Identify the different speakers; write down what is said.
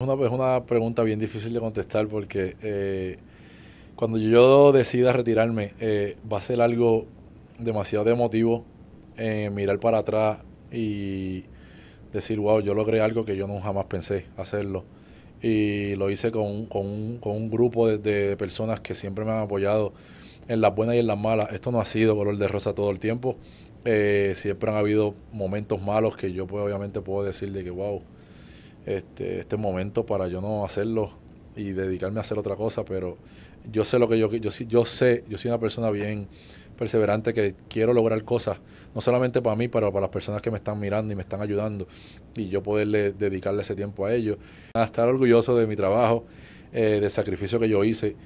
Speaker 1: Una, es una pregunta bien difícil de contestar porque eh, cuando yo decida retirarme eh, va a ser algo demasiado emotivo eh, mirar para atrás y decir, wow, yo logré algo que yo no jamás pensé hacerlo. Y lo hice con, con, un, grupo de, personas que siempre me han apoyado en las buenas y en las malas. Esto no ha sido color de rosa todo el tiempo. siempre han habido momentos malos que yo pues, obviamente puedo decir de que, wow este, este, momento para yo no hacerlo y dedicarme a hacer otra cosa, pero yo sé lo que yo, yo, yo sé, yo soy una persona bien perseverante que quiero lograr cosas, no solamente para mí, pero para las personas que me están mirando y me están ayudando, y yo poderle dedicarle ese tiempo a ellos. estar orgulloso de mi trabajo, eh, del sacrificio que yo hice